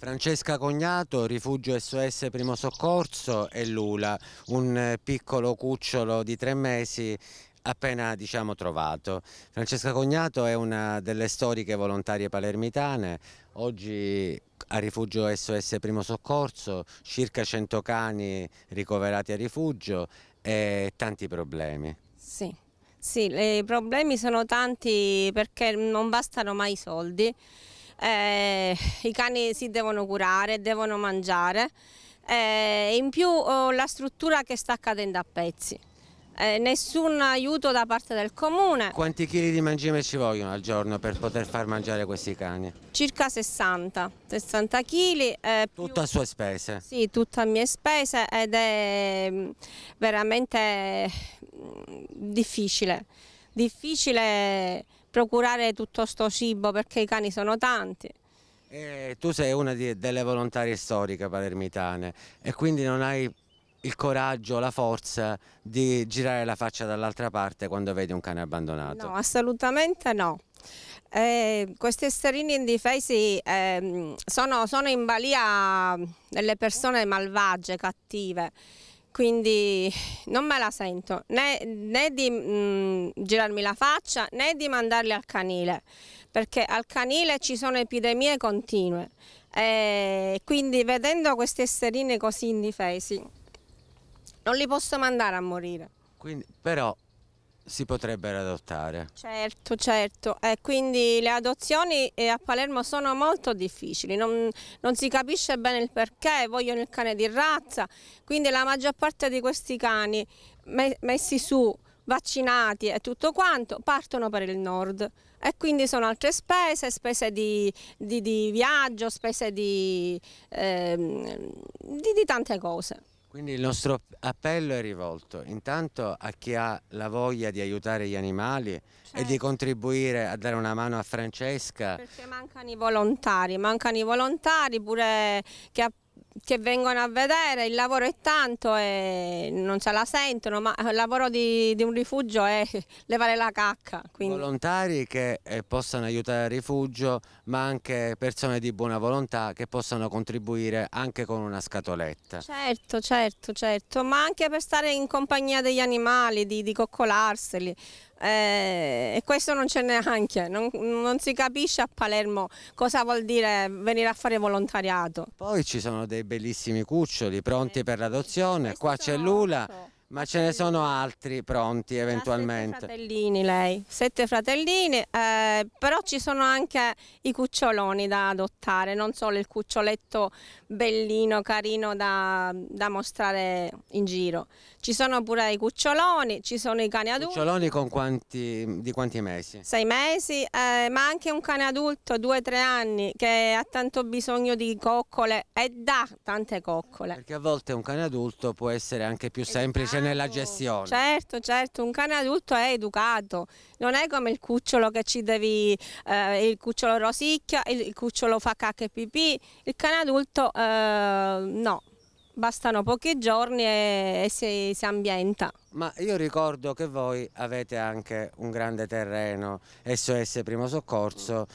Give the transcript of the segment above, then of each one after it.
Francesca Cognato, rifugio SOS Primo Soccorso e Lula, un eh, piccolo cucciolo di tre mesi appena diciamo, trovato. Francesca Cognato è una delle storiche volontarie palermitane, oggi a rifugio SOS Primo Soccorso, circa 100 cani ricoverati a rifugio e tanti problemi. Sì, sì i problemi sono tanti perché non bastano mai i soldi eh, i cani si devono curare, devono mangiare e eh, in più oh, la struttura che sta cadendo a pezzi. Eh, nessun aiuto da parte del comune. Quanti chili di mangime ci vogliono al giorno per poter far mangiare questi cani? Circa 60, 60 chili. Eh, tutta più... a sue spese? Sì, tutto a mie spese ed è mm, veramente mm, difficile, difficile procurare tutto sto cibo perché i cani sono tanti. E eh, tu sei una di, delle volontarie storiche palermitane e quindi non hai il coraggio, la forza di girare la faccia dall'altra parte quando vedi un cane abbandonato? No, assolutamente no. Eh, questi esterini indifesi eh, sono, sono in balia delle persone malvagie, cattive quindi non me la sento né, né di mh, girarmi la faccia né di mandarli al canile, perché al canile ci sono epidemie continue. E eh, quindi vedendo questi esserini così indifesi non li posso mandare a morire. Quindi, però si potrebbero adottare. Certo, certo. Eh, quindi le adozioni eh, a Palermo sono molto difficili, non, non, si capisce bene il perché, vogliono il cane di razza, quindi la maggior parte di questi cani me messi su, vaccinati e tutto quanto, partono per il nord e quindi sono altre spese, spese di, di, di viaggio, spese di, eh, di tante cose. Quindi il nostro appello è rivolto intanto a chi ha la voglia di aiutare gli animali certo. e di certo. contribuire a dare una mano a Francesca. Perché mancano i volontari, mancano i volontari pure che appunto che vengono a vedere, il lavoro è tanto e non ce la sentono, ma il lavoro di, di un rifugio è levare la cacca. Quindi. Volontari che eh, possano aiutare il rifugio, ma anche persone di buona volontà che possano contribuire anche con una scatoletta. Certo, certo, certo, ma anche per stare in compagnia degli animali, di, di coccolarseli eh, e questo non c'è neanche, non, non, si capisce a Palermo cosa vuol dire venire a fare volontariato. Poi ci sono dei bellissimi cuccioli pronti eh, per l'adozione, qua c'è Lula ma ce ne sono altri pronti ah, eventualmente? Sette fratellini lei, sette fratellini, eh, però ci sono anche i cuccioloni da adottare, non solo il cuccioletto bellino, carino da, da mostrare in giro. Ci sono pure i cuccioloni, ci sono i cani adulti. Cuccioloni con quanti, di quanti mesi? Sei mesi, eh, ma anche un cane adulto, due o tre anni, che ha tanto bisogno di coccole e dà tante coccole. Perché a volte un cane adulto può essere anche più semplice anche certo, nella gestione. Certo, certo, un cane adulto è educato, non è come il cucciolo che ci devi, eh, il cucciolo rosicchia, il, cucciolo fa cacca e pipì, il cane adulto eh, no, bastano pochi giorni e, e si, si, ambienta. Ma io ricordo che voi avete anche un grande terreno, SOS Primo Soccorso,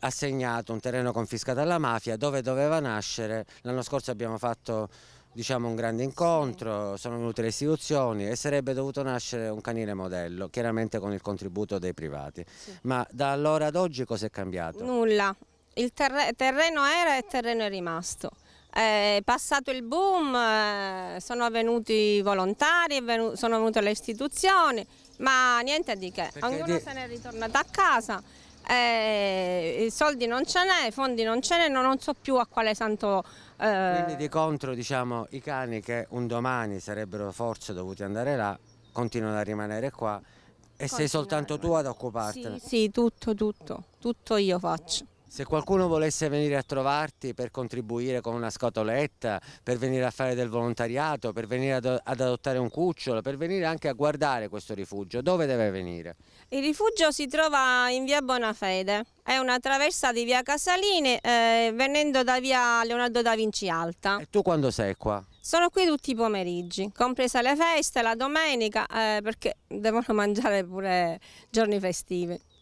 assegnato un terreno confiscato alla mafia dove doveva nascere, l'anno scorso abbiamo fatto diciamo, un grande incontro, sono venute le istituzioni e sarebbe dovuto nascere un canile modello, chiaramente con il contributo dei privati. Sì. Ma da allora ad oggi cosa è cambiato? Nulla, il terreno era e terreno è rimasto. È passato il boom eh, sono venuti i volontari, sono venute le istituzioni, ma niente di che, Perché ognuno di... se ne è ritornato a casa eh, i soldi non ce n'è, i fondi non ce n'è, non so più a quale santo... Eh... Quindi di contro diciamo, i cani che un domani sarebbero forse dovuti andare là, continuano a rimanere qua e Continuare. sei soltanto tu ad occupartene? Sì, sì, tutto, tutto, tutto io faccio. Se qualcuno volesse venire a trovarti per contribuire con una scatoletta, per venire a fare del volontariato, per venire ad, adottare un cucciolo, per venire anche a guardare questo rifugio, dove deve venire? Il rifugio si trova in via Bonafede, è una traversa di via Casalini eh, venendo da via Leonardo da Vinci Alta. E tu quando sei qua? Sono qui tutti i pomeriggi, compresa le feste, la domenica, eh, perché devono mangiare pure giorni festivi.